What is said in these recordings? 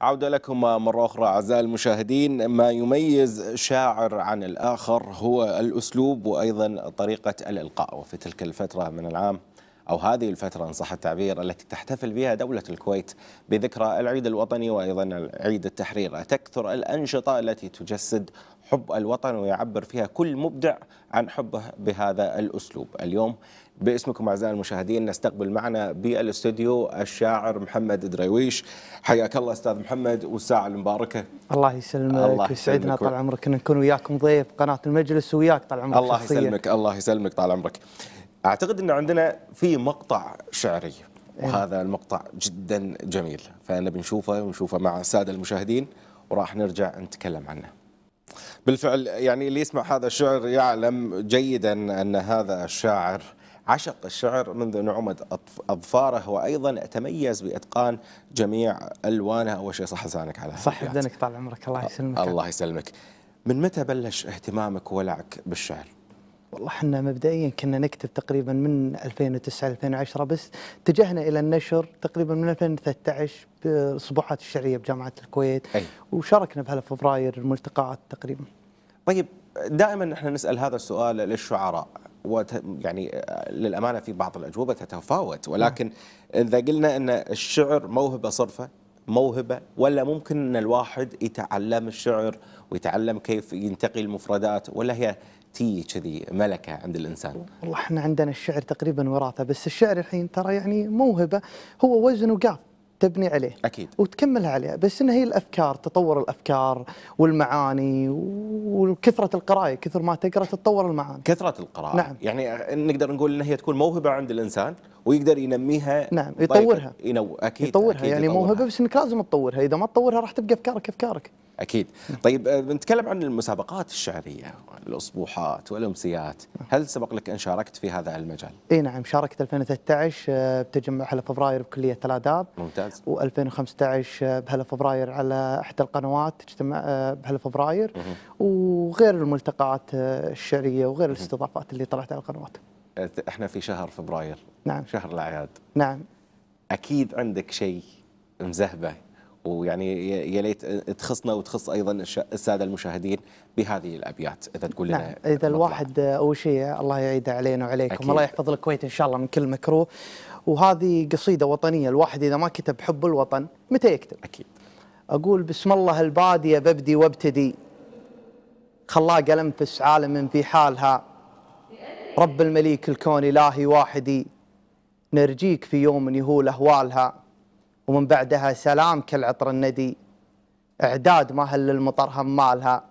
عودة لكم مرة أخرى أعزائي المشاهدين ما يميز شاعر عن الآخر هو الأسلوب وأيضا طريقة الإلقاء وفي تلك الفترة من العام أو هذه الفترة إن صح التعبير التي تحتفل بها دولة الكويت بذكرى العيد الوطني وأيضا عيد التحرير تكثر الأنشطة التي تجسد حب الوطن ويعبر فيها كل مبدع عن حبه بهذا الأسلوب اليوم باسمكم اعزائي المشاهدين نستقبل معنا بالاستوديو الشاعر محمد درويش حياك الله استاذ محمد والساعه المباركه الله يسلمك يسعدنا طال عمرك ان نكون وياكم ضيف قناه المجلس وياك طال عمرك الله شخصية. يسلمك الله يسلمك طال عمرك اعتقد ان عندنا في مقطع شعري إيه. وهذا المقطع جدا جميل فانا بنشوفه ونشوفه مع الساده المشاهدين وراح نرجع نتكلم عنه بالفعل يعني اللي يسمع هذا الشعر يعلم جيدا ان هذا الشاعر عشق الشعر منذ نعومة أظفاره وأيضا تميز بإتقان جميع ألوانه أول شيء صح لسانك على صح لسانك طال عمرك الله آه، يسلمك الله يسلمك من متى بلش اهتمامك وولعك بالشعر؟ والله احنا مبدئيا كنا نكتب تقريبا من 2009 2010 بس اتجهنا الى النشر تقريبا من 2013 بصبوحات الشعريه بجامعه الكويت أي. وشاركنا بها فبراير الملتقاات تقريبا. طيب دائما احنا نسال هذا السؤال للشعراء وت يعني آه، للامانه في بعض الاجوبه تتفاوت نعم. ولكن اذا قلنا ان الشعر موهبه صرفه موهبه ولا ممكن ان الواحد يتعلم الشعر ويتعلم كيف ينتقي المفردات ولا هي تي كذي ملكه عند الانسان والله احنا عندنا الشعر تقريبا وراثه بس الشعر الحين ترى يعني موهبه هو وزن وقاف تبني عليه اكيد وتكملها عليه بس انها هي الافكار تطور الافكار والمعاني وكثره القرايه كثر ما تقرا تتطور المعاني كثره القراءه نعم يعني نقدر نقول ان هي تكون موهبه عند الانسان ويقدر ينميها نعم يطورها ينو اكيد يطورها أكيد يعني موهبه بس انك لازم تطورها اذا ما تطورها راح تبقى افكارك افكارك اكيد طيب آه، بنتكلم عن المسابقات الشعريه الاسبوحات والامسيات نعم. هل سبق لك ان شاركت في هذا المجال اي نعم شاركت 2013 آه، بتجمع هلا فبراير بكليه الاداب ممتاز و2015 آه، بهلا فبراير على احدى القنوات تجتمع بهلا فبراير وغير الملتقات الشعريه وغير الاستضافات اللي طلعت على القنوات احنا في شهر فبراير نعم شهر الاعياد نعم اكيد عندك شيء مزهبه ويعني يا ليت تخصنا وتخص ايضا الساده المشاهدين بهذه الابيات اذا تقول لنا نعم. اذا مطلع. الواحد اول شيء الله يعيده علينا وعليكم أكيد. الله يحفظ الكويت ان شاء الله من كل مكروه وهذه قصيده وطنيه الواحد اذا ما كتب حب الوطن متى يكتب؟ اكيد اقول بسم الله الباديه ببدي وابتدي خلاق الانفس عالم في حالها رب المليك الكون إلهي واحدي نرجيك في يوم يهول أهوالها ومن بعدها سلام كالعطر الندي إعداد ما هل المطر همالها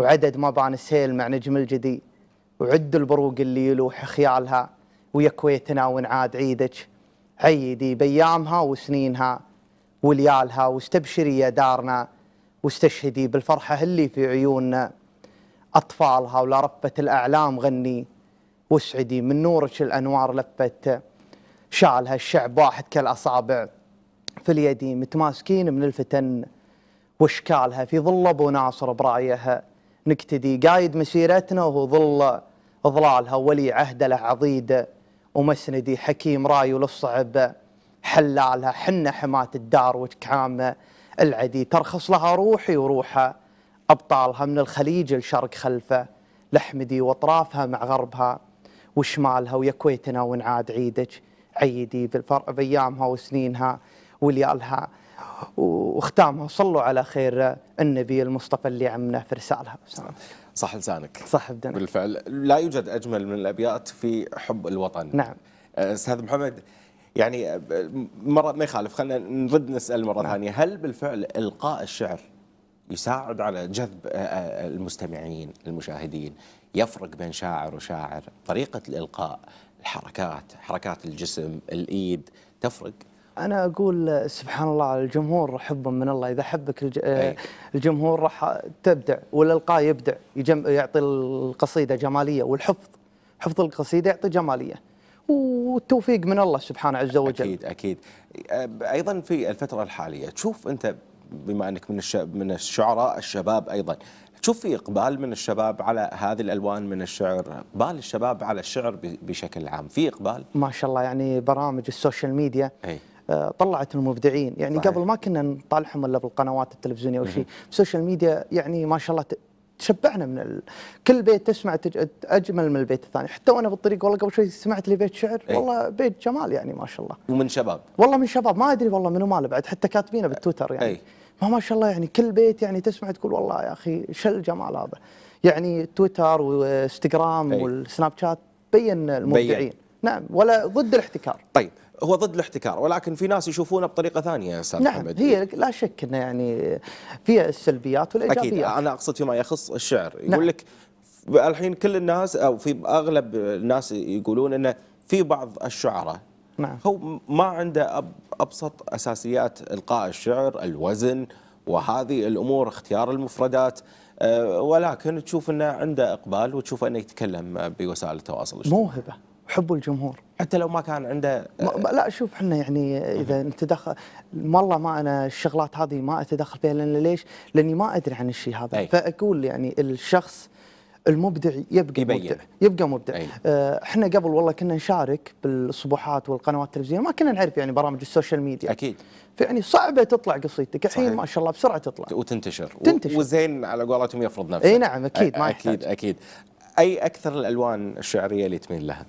وعدد ما بان السيل مع نجم الجدي وعد البروق اللي يلوح خيالها ويا كويتنا ونعاد عيدك عيدي بيامها وسنينها وليالها واستبشري يا دارنا واستشهدي بالفرحة اللي في عيوننا أطفالها ولا ربة الأعلام غني واسعدي من نورك الأنوار لفت شالها الشعب واحد كالأصابع في اليد متماسكين من الفتن واشكالها في ظل ابو ناصر برايها نكتدي قايد مسيرتنا وهو ظل ظلالها ولي عهده له عضيده ومسندي حكيم راي وللصعب حلالها حنا حماة الدار وكعامة العدي ترخص لها روحي وروحها أبطالها من الخليج الشرق خلفه لحمدي وأطرافها مع غربها وشمالها ويا كويتنا ونعاد عيدك عيدي بالفرق بايامها وسنينها وليالها وختامها صلوا على خير النبي المصطفى اللي عمنا في رسالها صح لسانك صح بدنك. بالفعل لا يوجد اجمل من الابيات في حب الوطن نعم آه، استاذ محمد يعني آه، مره ما يخالف خلينا نرد نسال مره نعم. ثانيه هل بالفعل القاء الشعر يساعد على جذب آه، المستمعين المشاهدين يفرق بين شاعر وشاعر طريقة الإلقاء الحركات حركات الجسم الإيد تفرق أنا أقول سبحان الله الجمهور حب من الله إذا حبك الج... آه، الجمهور راح تبدع والإلقاء يبدع يجم... يعطي القصيدة جمالية والحفظ حفظ القصيدة يعطي جمالية والتوفيق من الله سبحانه عز وجل أكيد أكيد أيضا في الفترة الحالية تشوف أنت بما انك من من الشعراء الشباب ايضا شوف في إقبال من الشباب على هذه الألوان من الشعر إقبال الشباب على الشعر بشكل عام في إقبال ما شاء الله يعني برامج السوشيال ميديا أي. آه، طلعت المبدعين يعني صحيح. قبل ما كنا نطالعهم الا بالقنوات التلفزيونيه او شيء السوشيال ميديا يعني ما شاء الله تشبعنا من ال... كل بيت تسمع تج... اجمل من البيت الثاني حتى وانا بالطريق والله قبل شوي سمعت لي بيت شعر أي. والله بيت جمال يعني ما شاء الله ومن شباب والله من شباب ما ادري والله منو ماله بعد حتى كاتبينه بالتويتر يعني أي. ما ما شاء الله يعني كل بيت يعني تسمع تقول والله يا اخي شل جمال هذا يعني تويتر وانستغرام والسناب شات بين المبدعين بين. نعم ولا ضد الاحتكار طيب هو ضد الاحتكار ولكن في ناس يشوفونه بطريقه ثانيه يا استاذ نعم محمد هي لا شك انه يعني فيها السلبيات والايجابيات اكيد انا اقصد فيما يخص الشعر يقول نعم. لك الحين كل الناس او في اغلب الناس يقولون انه في بعض الشعراء نعم. هو ما عنده أبسط أساسيات إلقاء الشعر الوزن وهذه الأمور اختيار المفردات آه، ولكن تشوف أنه عنده إقبال وتشوف أنه يتكلم بوسائل التواصل الاجتماعي موهبة حب الجمهور حتى لو ما كان عنده آه، ما لا شوف احنا يعني اذا نتدخل والله ما انا الشغلات هذه ما اتدخل فيها لان ليش؟ لاني ما ادري عن الشيء هذا أي. فاقول يعني الشخص المبدع يبقى مبدع يبقى مبدع آه، احنا قبل والله كنا نشارك بالصبحات والقنوات التلفزيونيه ما كنا نعرف يعني برامج السوشيال ميديا اكيد فيعني صعبه تطلع قصيدتك الحين ما شاء الله بسرعه تطلع وتنتشر تنتشر وزين على قولتهم يفرض نفسه اي نعم اكيد ما اكيد يحتاج. اكيد اي اكثر الالوان الشعريه اللي تميل لها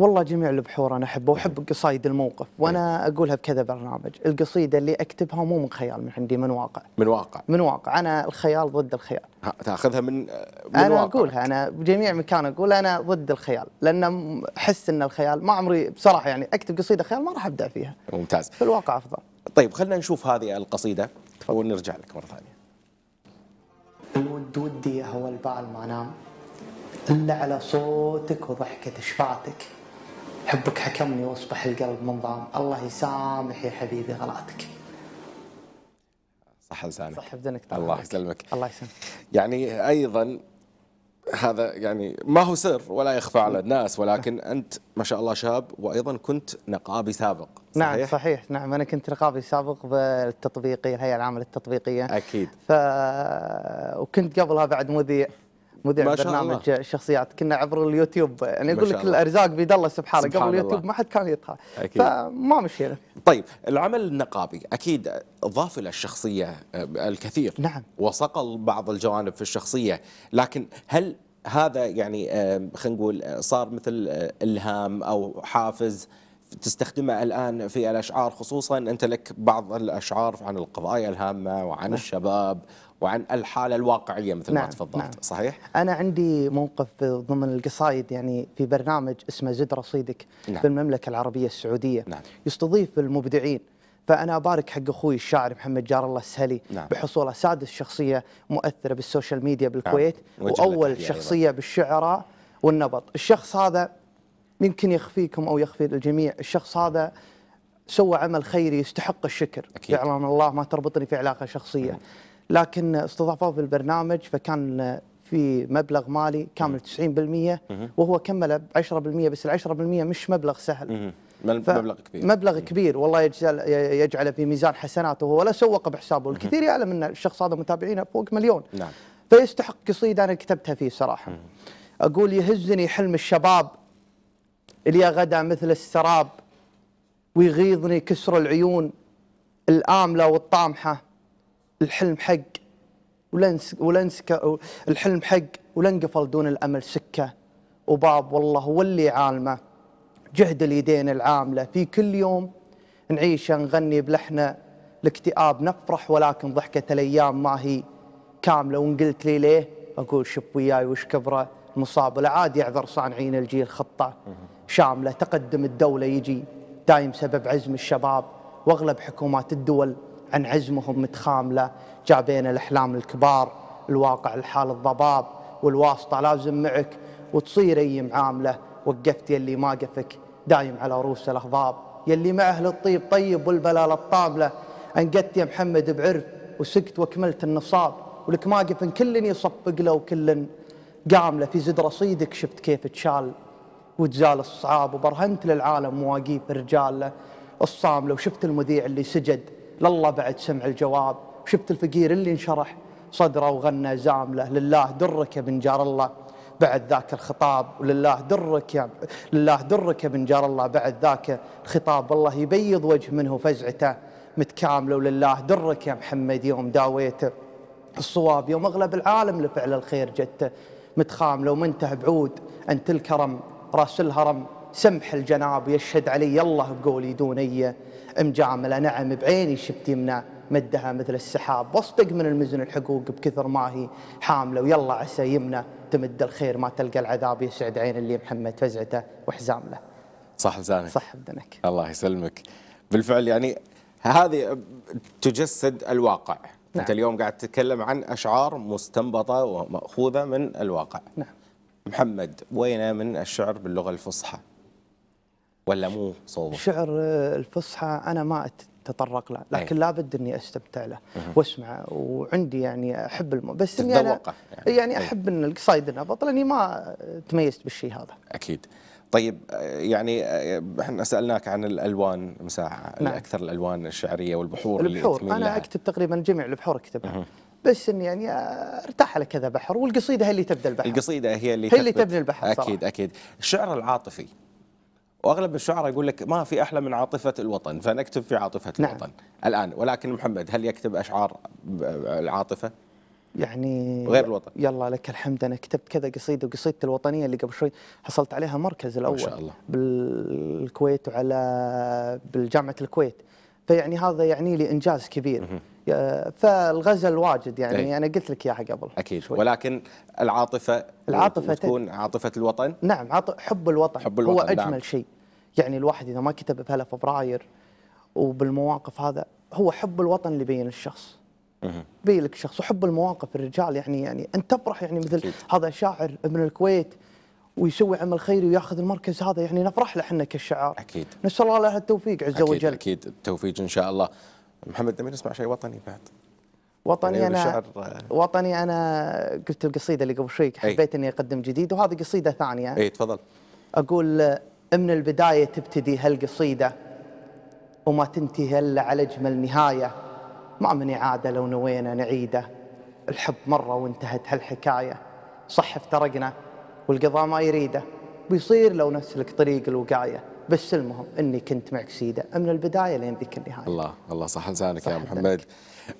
والله جميع البحور انا احبه واحب قصايد الموقف إيه. وانا اقولها بكذا برنامج، القصيده اللي اكتبها مو من خيال من عندي من واقع من واقع من واقع انا الخيال ضد الخيال تاخذها من, آه، من انا واقع. اقولها انا بجميع مكان اقول انا ضد الخيال لان احس ان الخيال ما عمري بصراحه يعني اكتب قصيده خيال ما راح ابدع فيها ممتاز في الواقع افضل طيب خلينا نشوف هذه القصيده تفضل. ونرجع لك مره ثانيه الود ودي هو البال ما نام إلا على صوتك وضحكة شفاتك حبك حكمني واصبح القلب منظام الله يسامح يا حبيبي غلاتك صح لسانك صح بدنك الله يسلمك الله يسلمك يعني ايضا هذا يعني ما هو سر ولا يخفى على الناس ولكن انت ما شاء الله شاب وايضا كنت نقابي سابق نعم، صحيح؟ نعم صحيح نعم انا كنت نقابي سابق بالتطبيقي الهيئه العامه للتطبيقيه اكيد ف وكنت قبلها بعد مذيع مذيع برنامج الله. شخصيات كنا عبر اليوتيوب يعني اقول لك الارزاق بيد الله سبحانه سبحان قبل اليوتيوب ما حد كان يطها أكيد. فما مشينا طيب العمل النقابي اكيد اضاف الى الشخصيه آه، الكثير نعم وصقل بعض الجوانب في الشخصيه لكن هل هذا يعني آه، خلينا نقول آه، صار مثل الهام او حافز تستخدمها الآن في الأشعار خصوصا أنت لك بعض الأشعار عن القضايا الهامة وعن نعم. الشباب وعن الحالة الواقعية مثل نعم. ما تفضلت نعم. صحيح؟ أنا عندي موقف ضمن القصايد يعني في برنامج اسمه زد رصيدك نعم. في المملكة العربية السعودية نعم. يستضيف المبدعين فأنا أبارك حق أخوي الشاعر محمد جار الله السهلي نعم. بحصوله سادس شخصية مؤثرة بالسوشيال ميديا بالكويت نعم. وأول شخصية بالشعراء والنبط الشخص هذا يمكن يخفيكم او يخفي الجميع الشخص هذا سوى عمل خيري يستحق الشكر فعلا الله ما تربطني في علاقه شخصيه لكن استضافوه في البرنامج فكان في مبلغ مالي كامل 90% أمم. أمم. وهو كمل ب 10% بس ال 10% مش مبلغ سهل أمم. مبلغ كبير مبلغ كبير والله يجعل يجعله في ميزان حسناته ولا سوق بحسابه الكثير يعلم ان الشخص هذا متابعينه فوق مليون نعم فيستحق قصيده انا كتبتها فيه صراحه اقول يهزني حلم الشباب اليا غدا مثل السراب ويغيظني كسر العيون الآملة والطامحة الحلم حق ولنس ولنس الحلم حق ولنقفل دون الأمل سكة وباب والله واللي عالمة جهد اليدين العاملة في كل يوم نعيشه نغني بلحنه الاكتئاب نفرح ولكن ضحكة الأيام ما هي كاملة وإن قلت لي ليه أقول شب وياي وش كبره المصاب ولا عادي يعذر صانعين الجيل خطه شامله تقدم الدوله يجي دايم سبب عزم الشباب واغلب حكومات الدول عن عزمهم متخامله جابين الاحلام الكبار الواقع الحال الضباب والواسطه لازم معك وتصير اي معامله وقفت يلي ما قفك دايم على رؤوس الأخضاب يلي مع اهل الطيب طيب والبلا الطابلة انقدت يا محمد بعرف وسكت وكملت النصاب ولك ما قفن كل يصفق له وكل قامله في زد رصيدك شفت كيف تشال وتزال الصعاب وبرهنت للعالم مواقيف رجاله الصامله وشفت المذيع اللي سجد لله بعد سمع الجواب شفت الفقير اللي انشرح صدره وغنى زامله لله درك يا بن جار الله بعد ذاك الخطاب ولله درك يا لله درك يا بن جار الله بعد ذاك الخطاب الله يبيض وجه منه فزعته متكامله ولله درك يا محمد يوم داويته الصواب يوم اغلب العالم لفعل الخير جته متخامله ومنته بعود انت الكرم راس الهرم سمح الجناب يشهد علي الله بقولي دوني مجاملة نعم بعيني شبتي منا مدها مثل السحاب واصدق من المزن الحقوق بكثر ما هي حاملة ويلا عسى يمنى تمد الخير ما تلقى العذاب يسعد عين اللي محمد فزعته وحزامله صح لسانك صح بدنك الله يسلمك بالفعل يعني هذه تجسد الواقع نعم. أنت اليوم قاعد تتكلم عن أشعار مستنبطة ومأخوذة من الواقع نعم محمد وين من الشعر باللغة الفصحى ولا مو صوبه شعر الفصحى أنا ما اتطرق له لكن أيه. لابد اني استمتع له واسمعه وعندي يعني احب الم... بس اني انا يعني, يعني أيه. احب ان القصايد النبط لاني ما تميزت بالشيء هذا اكيد طيب يعني احنا سالناك عن الالوان مساحه نعم. اكثر الالوان الشعريه والبحور البحور اللي انا اكتب تقريبا جميع البحور اكتبها بس اني يعني ارتاح على كذا بحر والقصيده هي اللي تبدا البحر القصيده هي اللي هي اللي تبني البحر اكيد صراحة. اكيد الشعر العاطفي واغلب الشعراء يقول لك ما في احلى من عاطفه الوطن فنكتب في عاطفه نعم. الوطن الان ولكن محمد هل يكتب اشعار العاطفه يعني غير الوطن يلا لك الحمد انا كتبت كذا قصيده وقصيدتي الوطنيه اللي قبل شوي حصلت عليها مركز الاول ما شاء الله بالكويت وعلى بالجامعه الكويت فيعني هذا يعني لي انجاز كبير فالغزل واجد يعني أي. انا قلت لك اياها قبل اكيد شوي. ولكن العاطفه العاطفه تكون عاطفه الوطن نعم حب الوطن حب الوطن هو نعم. اجمل شيء يعني الواحد اذا ما كتب بهلا فبراير وبالمواقف هذا هو حب الوطن اللي يبين الشخص يبين لك الشخص وحب المواقف الرجال يعني يعني انت تفرح يعني مثل أكيد. هذا شاعر من الكويت ويسوي عمل خيري وياخذ المركز هذا يعني نفرح له احنا كشعار اكيد نسال الله له التوفيق عز أكيد وجل اكيد التوفيق ان شاء الله محمد دمير اسمع شيء وطني بعد وطني يعني انا آه. وطني انا قلت القصيده اللي قبل شوي حبيت اني اقدم جديد وهذه قصيده ثانيه اي تفضل اقول آه، من البدايه تبتدي هالقصيده وما تنتهي الا على اجمل نهايه ما من اعاده لو نوينا نعيده الحب مره وانتهت هالحكايه صح افترقنا والقضاء ما يريده بيصير لو نسلك طريق الوقايه بس المهم اني كنت معك سيده من البدايه لين ذيك النهايه. الله الله صح لسانك يا محمد.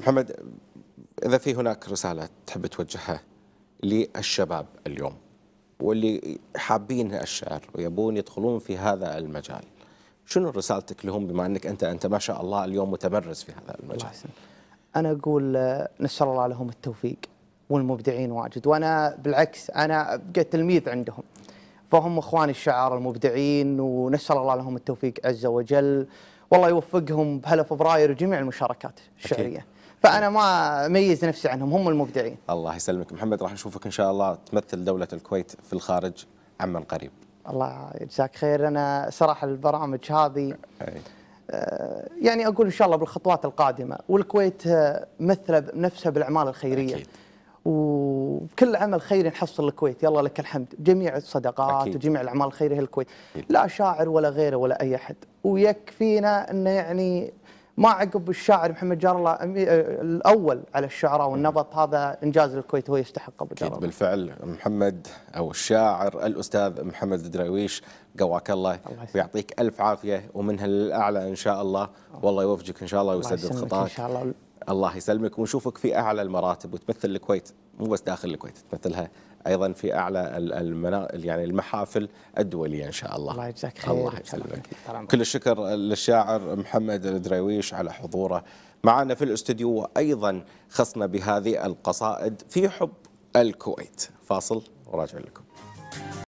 محمد اذا في هناك رساله تحب توجهها للشباب اليوم واللي حابين الشعر ويبون يدخلون في هذا المجال شنو رسالتك لهم بما انك انت انت ما شاء الله اليوم متمرس في هذا المجال الله يسلمك. انا اقول آه، نسال الله لهم التوفيق والمبدعين واجد وانا بالعكس انا بقيت تلميذ عندهم فهم اخواني الشعراء المبدعين ونسال الله لهم التوفيق عز وجل والله يوفقهم بهلا فبراير وجميع المشاركات الشعريه فانا ما اميز نفسي عنهم هم المبدعين الله يسلمك محمد راح نشوفك ان شاء الله تمثل دوله الكويت في الخارج عما قريب الله يجزاك خير انا صراحه البرامج هذه آه، يعني اقول ان شاء الله بالخطوات القادمه والكويت آه، مثل نفسها بالاعمال الخيريه أكيد. وكل عمل خيري نحصل الكويت يلا لك الحمد جميع الصدقات أكيد. وجميع الاعمال الخيريه الكويت لا شاعر ولا غيره ولا اي احد ويكفينا انه يعني ما عقب الشاعر محمد جار الله أه، الاول على الشعراء والنبط هذا انجاز الكويت هو يستحق ابو اكيد بالفعل محمد او الشاعر الاستاذ محمد الدراويش قواك الله, الله ويعطيك الف عافيه ومنها للاعلى ان شاء الله آه. والله يوفقك ان شاء الله ويسدد خطاك ان شاء الله الله يسلمك ونشوفك في اعلى المراتب وتمثل الكويت مو بس داخل الكويت تمثلها ايضا في اعلى المنا... يعني المحافل الدوليه ان شاء الله الله يجزاك خير الله يسلمك كل الشكر للشاعر محمد الدراويش على حضوره معنا في الاستوديو وايضا خصنا بهذه القصائد في حب الكويت فاصل وراجع لكم